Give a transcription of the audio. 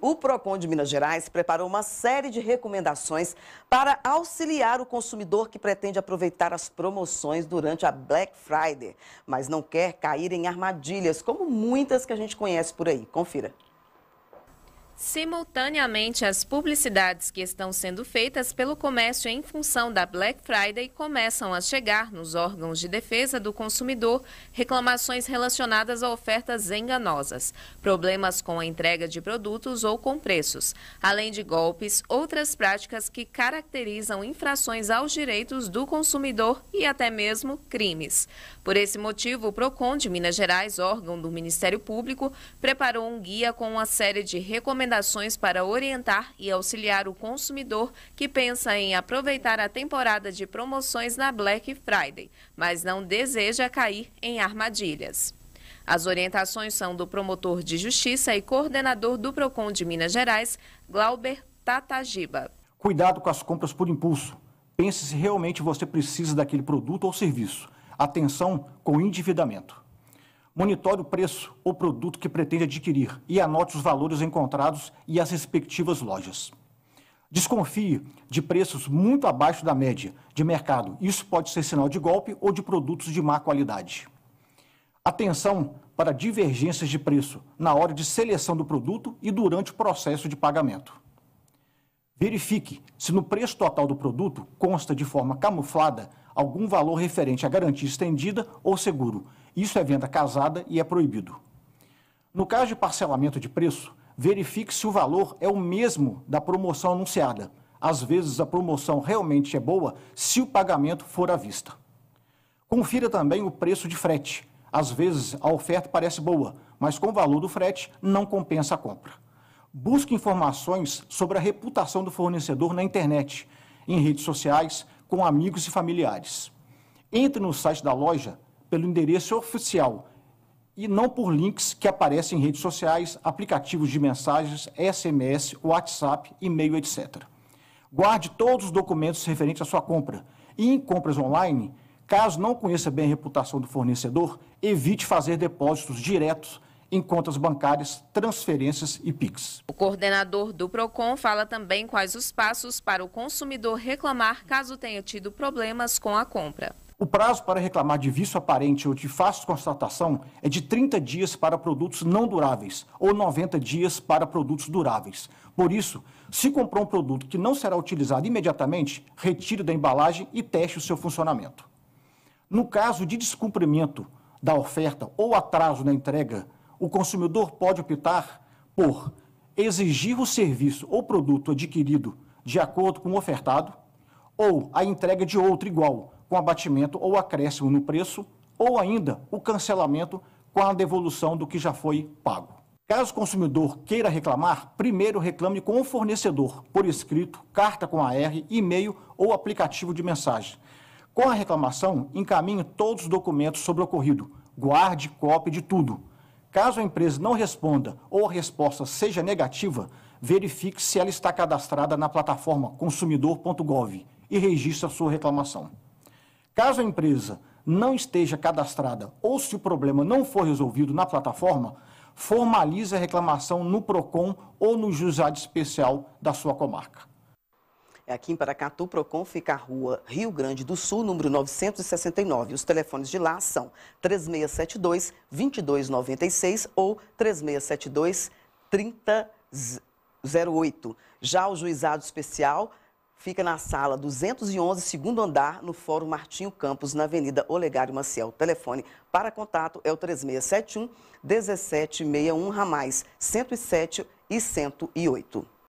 O PROCON de Minas Gerais preparou uma série de recomendações para auxiliar o consumidor que pretende aproveitar as promoções durante a Black Friday, mas não quer cair em armadilhas, como muitas que a gente conhece por aí. Confira. Simultaneamente, as publicidades que estão sendo feitas pelo comércio em função da Black Friday começam a chegar nos órgãos de defesa do consumidor reclamações relacionadas a ofertas enganosas, problemas com a entrega de produtos ou com preços, além de golpes, outras práticas que caracterizam infrações aos direitos do consumidor e até mesmo crimes. Por esse motivo, o PROCON de Minas Gerais, órgão do Ministério Público, preparou um guia com uma série de recomendações recomendações para orientar e auxiliar o consumidor que pensa em aproveitar a temporada de promoções na Black Friday, mas não deseja cair em armadilhas. As orientações são do promotor de justiça e coordenador do PROCON de Minas Gerais, Glauber Tatagiba. Cuidado com as compras por impulso. Pense se realmente você precisa daquele produto ou serviço. Atenção com endividamento. Monitore o preço ou produto que pretende adquirir e anote os valores encontrados e as respectivas lojas. Desconfie de preços muito abaixo da média de mercado. Isso pode ser sinal de golpe ou de produtos de má qualidade. Atenção para divergências de preço na hora de seleção do produto e durante o processo de pagamento. Verifique se no preço total do produto consta de forma camuflada algum valor referente à garantia estendida ou seguro. Isso é venda casada e é proibido. No caso de parcelamento de preço, verifique se o valor é o mesmo da promoção anunciada. Às vezes a promoção realmente é boa se o pagamento for à vista. Confira também o preço de frete. Às vezes a oferta parece boa, mas com o valor do frete não compensa a compra. Busque informações sobre a reputação do fornecedor na internet, em redes sociais, com amigos e familiares. Entre no site da loja pelo endereço oficial e não por links que aparecem em redes sociais, aplicativos de mensagens, SMS, WhatsApp, e-mail, etc. Guarde todos os documentos referentes à sua compra. E em compras online, caso não conheça bem a reputação do fornecedor, evite fazer depósitos diretos em contas bancárias, transferências e PIX. O coordenador do PROCON fala também quais os passos para o consumidor reclamar caso tenha tido problemas com a compra. O prazo para reclamar de vício aparente ou de fácil constatação é de 30 dias para produtos não duráveis ou 90 dias para produtos duráveis. Por isso, se comprou um produto que não será utilizado imediatamente, retire da embalagem e teste o seu funcionamento. No caso de descumprimento da oferta ou atraso na entrega o consumidor pode optar por exigir o serviço ou produto adquirido de acordo com o ofertado, ou a entrega de outro igual, com abatimento ou acréscimo no preço, ou ainda o cancelamento com a devolução do que já foi pago. Caso o consumidor queira reclamar, primeiro reclame com o fornecedor, por escrito, carta com AR, e-mail ou aplicativo de mensagem. Com a reclamação, encaminhe todos os documentos sobre o ocorrido. Guarde cópia de tudo Caso a empresa não responda ou a resposta seja negativa, verifique se ela está cadastrada na plataforma consumidor.gov e registre a sua reclamação. Caso a empresa não esteja cadastrada ou se o problema não for resolvido na plataforma, formalize a reclamação no PROCON ou no juizado especial da sua comarca. É Aqui em Paracatu, Procon fica a rua Rio Grande do Sul, número 969. Os telefones de lá são 3672-2296 ou 3672-3008. Já o juizado especial fica na sala 211, segundo andar, no Fórum Martinho Campos, na Avenida Olegário Maciel. O telefone para contato é o 3671 1761 Ramais 107 e 108.